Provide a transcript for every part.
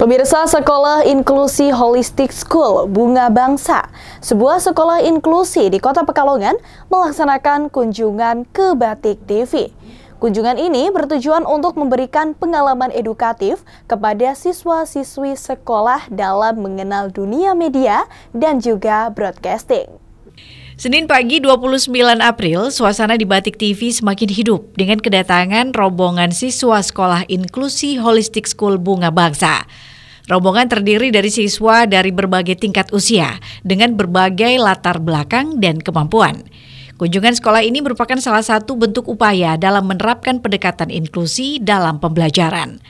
Pemirsa Sekolah Inklusi Holistic School Bunga Bangsa, sebuah sekolah inklusi di Kota Pekalongan melaksanakan kunjungan ke Batik TV. Kunjungan ini bertujuan untuk memberikan pengalaman edukatif kepada siswa-siswi sekolah dalam mengenal dunia media dan juga broadcasting. Senin pagi 29 April, suasana di Batik TV semakin hidup dengan kedatangan rombongan siswa Sekolah Inklusi Holistic School Bunga Bangsa. Rombongan terdiri dari siswa dari berbagai tingkat usia dengan berbagai latar belakang dan kemampuan. Kunjungan sekolah ini merupakan salah satu bentuk upaya dalam menerapkan pendekatan inklusi dalam pembelajaran.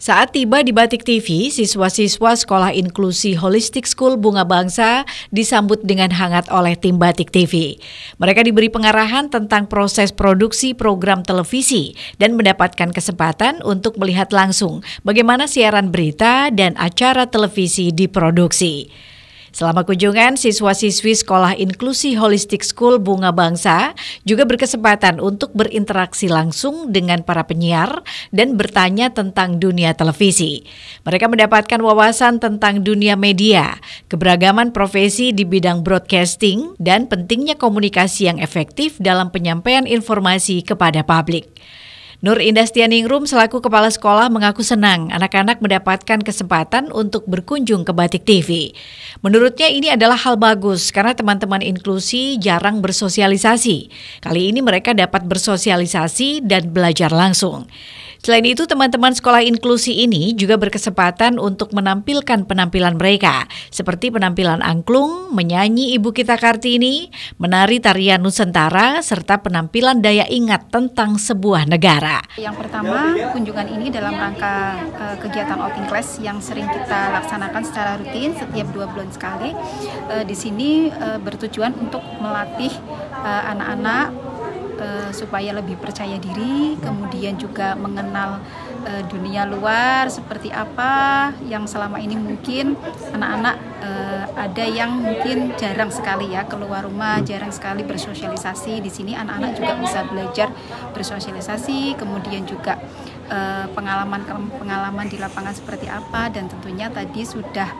Saat tiba di Batik TV, siswa-siswa Sekolah Inklusi Holistic School Bunga Bangsa disambut dengan hangat oleh tim Batik TV. Mereka diberi pengarahan tentang proses produksi program televisi dan mendapatkan kesempatan untuk melihat langsung bagaimana siaran berita dan acara televisi diproduksi. Selama kunjungan, siswa-siswi Sekolah Inklusi Holistik School Bunga Bangsa juga berkesempatan untuk berinteraksi langsung dengan para penyiar dan bertanya tentang dunia televisi. Mereka mendapatkan wawasan tentang dunia media, keberagaman profesi di bidang broadcasting, dan pentingnya komunikasi yang efektif dalam penyampaian informasi kepada publik. Nur Indah Stianingrum selaku kepala sekolah mengaku senang anak-anak mendapatkan kesempatan untuk berkunjung ke Batik TV. Menurutnya ini adalah hal bagus karena teman-teman inklusi jarang bersosialisasi. Kali ini mereka dapat bersosialisasi dan belajar langsung. Selain itu, teman-teman sekolah inklusi ini juga berkesempatan untuk menampilkan penampilan mereka, seperti penampilan angklung, menyanyi Ibu Kita Kartini, menari tarian Nusantara, serta penampilan daya ingat tentang sebuah negara. Yang pertama, kunjungan ini dalam rangka uh, kegiatan outing class yang sering kita laksanakan secara rutin setiap dua bulan sekali. Uh, di sini uh, bertujuan untuk melatih anak-anak Eh, supaya lebih percaya diri, kemudian juga mengenal e, dunia luar seperti apa yang selama ini mungkin anak-anak e, ada yang mungkin jarang sekali ya keluar rumah, hmm. jarang sekali bersosialisasi. Di sini anak-anak juga bisa belajar bersosialisasi, kemudian juga pengalaman-pengalaman pengalaman di lapangan seperti apa dan tentunya tadi sudah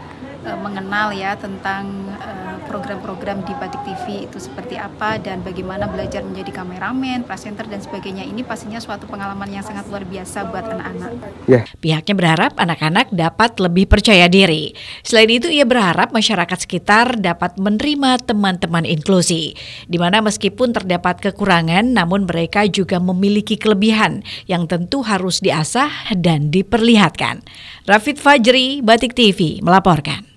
e, mengenal ya tentang eh, program-program e, di Batik TV itu seperti apa dan bagaimana belajar menjadi kameramen, presenter dan sebagainya ini pastinya suatu pengalaman yang sangat luar biasa buat anak-anak. Yeah. Pihaknya berharap anak-anak dapat lebih percaya diri. Selain itu ia berharap masyarakat sekitar dapat menerima teman-teman inklusi di mana meskipun terdapat kekurangan namun mereka juga memiliki kelebihan yang tentu harus diasah dan diperlihatkan. Rafid Fajri, Batik TV melaporkan.